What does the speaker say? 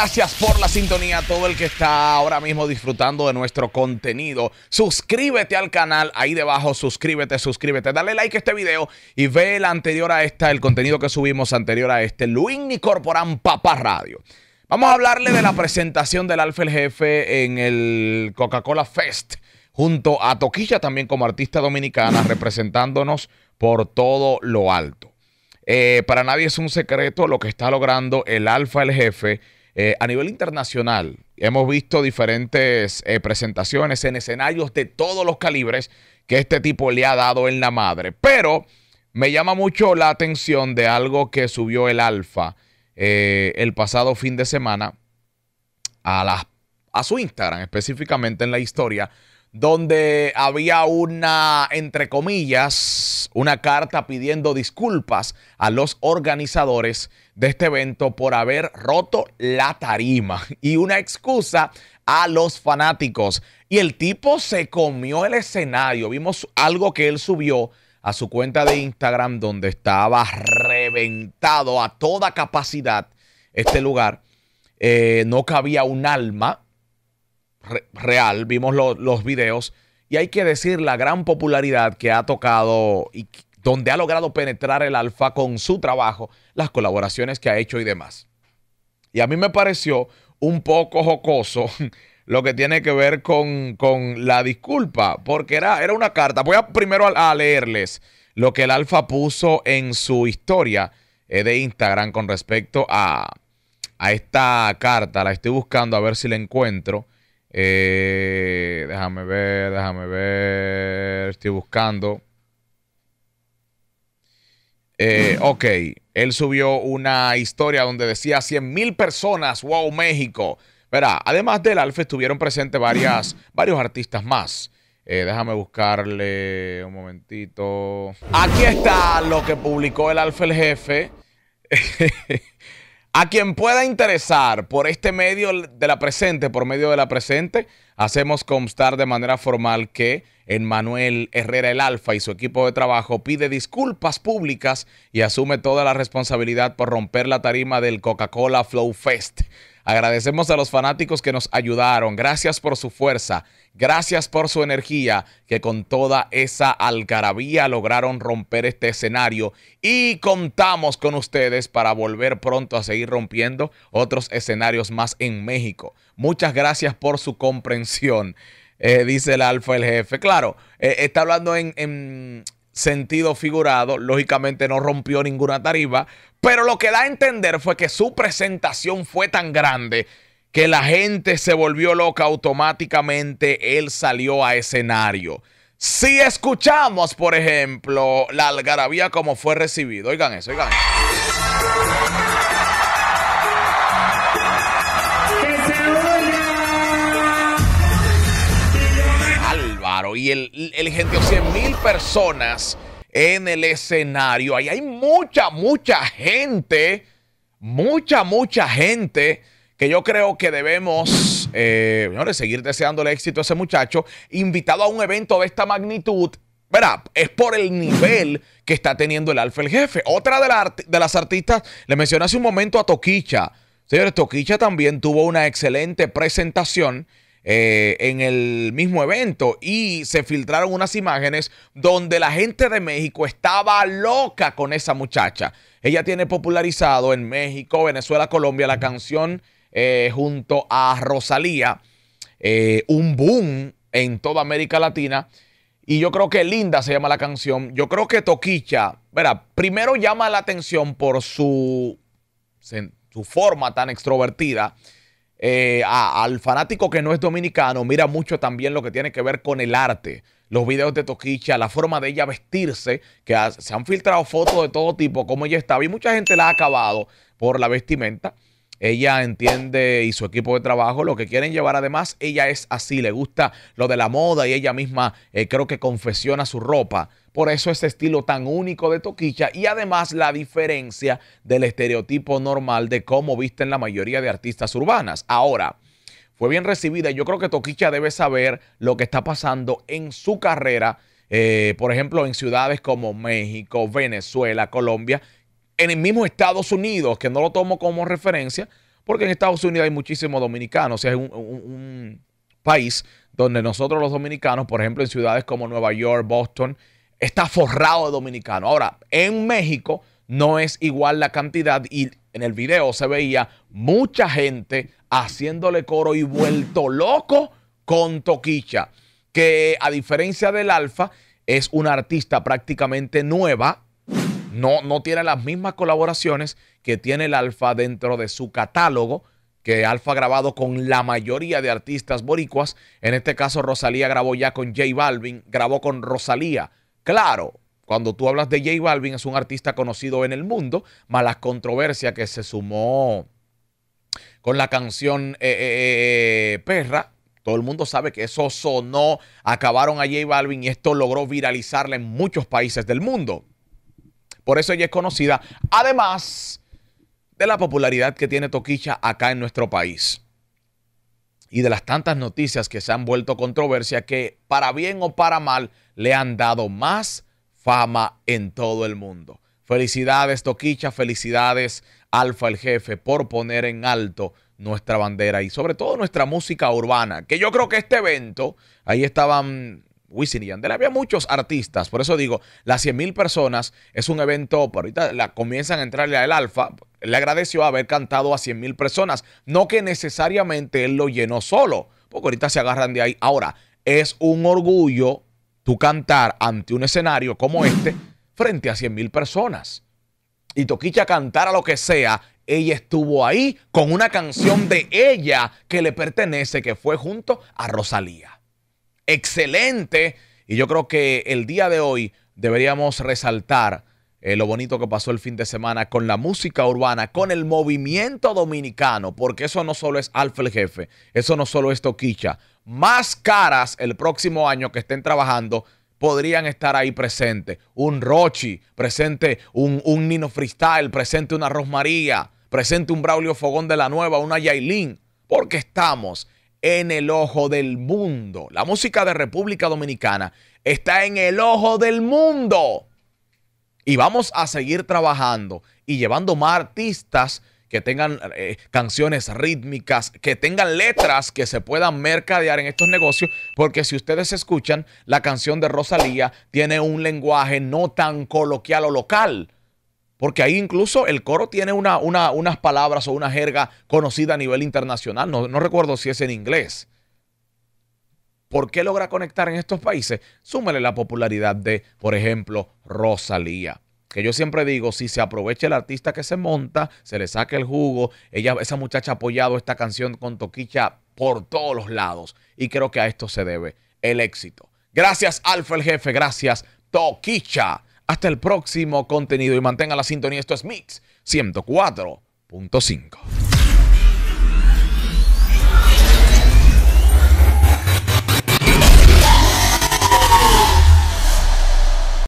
Gracias por la sintonía a todo el que está ahora mismo disfrutando de nuestro contenido. Suscríbete al canal ahí debajo, suscríbete, suscríbete. Dale like a este video y ve el anterior a esta, el contenido que subimos anterior a este, Luis Corporan Papa Radio. Vamos a hablarle de la presentación del Alfa el Jefe en el Coca-Cola Fest, junto a Toquilla también como artista dominicana, representándonos por todo lo alto. Eh, para nadie es un secreto lo que está logrando el Alfa el Jefe eh, a nivel internacional, hemos visto diferentes eh, presentaciones en escenarios de todos los calibres que este tipo le ha dado en la madre. Pero me llama mucho la atención de algo que subió el Alfa eh, el pasado fin de semana a, a su Instagram, específicamente en la historia, donde había una, entre comillas, una carta pidiendo disculpas a los organizadores de este evento por haber roto la tarima y una excusa a los fanáticos. Y el tipo se comió el escenario. Vimos algo que él subió a su cuenta de Instagram donde estaba reventado a toda capacidad este lugar. Eh, no cabía un alma real. Vimos los videos. Y hay que decir la gran popularidad que ha tocado y donde ha logrado penetrar el alfa con su trabajo, las colaboraciones que ha hecho y demás. Y a mí me pareció un poco jocoso lo que tiene que ver con, la disculpa, porque era, era, una carta. Voy a primero a, leerles lo que el alfa puso en su historia eh, de Instagram con respecto a, a esta carta. La estoy buscando a ver si la encuentro. Eh, déjame ver, déjame ver. Estoy buscando. Eh, ok, él subió una historia donde decía 100 mil personas, wow, México. Verá, además del Alfa estuvieron presentes varias, varios artistas más. Eh, déjame buscarle un momentito. Aquí está lo que publicó el Alfa el Jefe. A quien pueda interesar por este medio de la presente, por medio de la presente, hacemos constar de manera formal que en Manuel Herrera el Alfa y su equipo de trabajo pide disculpas públicas y asume toda la responsabilidad por romper la tarima del Coca-Cola Flow Fest. Agradecemos a los fanáticos que nos ayudaron. Gracias por su fuerza. Gracias por su energía que con toda esa algarabía lograron romper este escenario. Y contamos con ustedes para volver pronto a seguir rompiendo otros escenarios más en México. Muchas gracias por su comprensión. Eh, dice el alfa, el jefe. Claro, eh, está hablando en, en sentido figurado, lógicamente no rompió ninguna tarifa, pero lo que da a entender fue que su presentación fue tan grande que la gente se volvió loca automáticamente, él salió a escenario. Si escuchamos, por ejemplo, la algarabía como fue recibido, oigan eso, oigan eso. y el, el 100 mil personas en el escenario. Ahí hay mucha, mucha gente, mucha, mucha gente que yo creo que debemos, eh, señores, seguir deseándole éxito a ese muchacho, invitado a un evento de esta magnitud. Verá, es por el nivel que está teniendo el Alfa el Jefe. Otra de, de las artistas, le mencioné hace un momento a Toquicha. Señores, Toquicha también tuvo una excelente presentación. Eh, en el mismo evento y se filtraron unas imágenes donde la gente de México estaba loca con esa muchacha. Ella tiene popularizado en México, Venezuela, Colombia la canción eh, junto a Rosalía, eh, un boom en toda América Latina. Y yo creo que Linda se llama la canción. Yo creo que Toquicha, verá, primero llama la atención por su, su forma tan extrovertida. Eh, al fanático que no es dominicano mira mucho también lo que tiene que ver con el arte. Los videos de Toquicha, la forma de ella vestirse, que se han filtrado fotos de todo tipo, cómo ella estaba. Y mucha gente la ha acabado por la vestimenta. Ella entiende y su equipo de trabajo lo que quieren llevar. Además, ella es así, le gusta lo de la moda y ella misma eh, creo que confesiona su ropa. Por eso ese estilo tan único de Toquicha y además la diferencia del estereotipo normal de cómo visten la mayoría de artistas urbanas. Ahora, fue bien recibida. Yo creo que Toquicha debe saber lo que está pasando en su carrera. Eh, por ejemplo, en ciudades como México, Venezuela, Colombia, en el mismo Estados Unidos, que no lo tomo como referencia, porque en Estados Unidos hay muchísimos dominicanos, o sea, es un, país donde nosotros los dominicanos, por ejemplo, en ciudades como Nueva York, Boston, está forrado de dominicanos. Ahora, en México no es igual la cantidad y en el video se veía mucha gente haciéndole coro y vuelto loco con Toquicha, que a diferencia del Alfa, es una artista prácticamente nueva, no, no tiene las mismas colaboraciones que tiene el Alfa dentro de su catálogo, que Alfa ha grabado con la mayoría de artistas boricuas. En este caso, Rosalía grabó ya con J Balvin, grabó con Rosalía. Claro, cuando tú hablas de J Balvin, es un artista conocido en el mundo, más la controversia que se sumó con la canción eh, eh, eh, Perra. Todo el mundo sabe que eso sonó, acabaron a J Balvin y esto logró viralizarla en muchos países del mundo. Por eso ella es conocida, además de la popularidad que tiene Toquicha acá en nuestro país. Y de las tantas noticias que se han vuelto controversia que, para bien o para mal, le han dado más fama en todo el mundo. Felicidades, Toquicha, felicidades, Alfa el Jefe, por poner en alto nuestra bandera y sobre todo nuestra música urbana, que yo creo que este evento, ahí estaban Wisin y Yandel, había muchos artistas. Por eso digo, las 100 mil personas es un evento, por ahorita la, comienzan a entrarle al alfa. Le agradeció haber cantado a 100 mil personas. No que necesariamente él lo llenó solo, porque ahorita se agarran de ahí. Ahora, es un orgullo tú cantar ante un escenario como este frente a 100 mil personas. Y Toquicha cantara lo que sea, ella estuvo ahí con una canción de ella que le pertenece, que fue junto a Rosalía excelente. Y yo creo que el día de hoy deberíamos resaltar eh, lo bonito que pasó el fin de semana con la música urbana, con el movimiento dominicano, porque eso no solo es Alfa el Jefe, eso no solo es Toquicha. Más caras el próximo año que estén trabajando podrían estar ahí presentes. Un Rochi, presente un, un Nino Freestyle, presente una Rosmaría, presente un Braulio Fogón de la Nueva, una Yailin, porque estamos en el ojo del mundo. La música de República Dominicana está en el ojo del mundo. Y vamos a seguir trabajando y llevando más artistas que tengan eh, canciones rítmicas, que tengan letras que se puedan mercadear en estos negocios, porque si ustedes escuchan, la canción de Rosalía tiene un lenguaje no tan coloquial o local porque ahí incluso el coro tiene unas palabras o una jerga conocida a nivel internacional. No, recuerdo si es en inglés. ¿Por qué logra conectar en estos países? Súmele la popularidad de, por ejemplo, Rosalía. Que yo siempre digo, si se aprovecha el artista que se monta, se le saca el jugo. Ella, esa muchacha ha apoyado esta canción con Toquicha por todos los lados. Y creo que a esto se debe el éxito. Gracias, Alfa el Jefe. Gracias, Toquicha. Hasta el próximo contenido y mantenga la sintonía. Esto es Mix 104.5.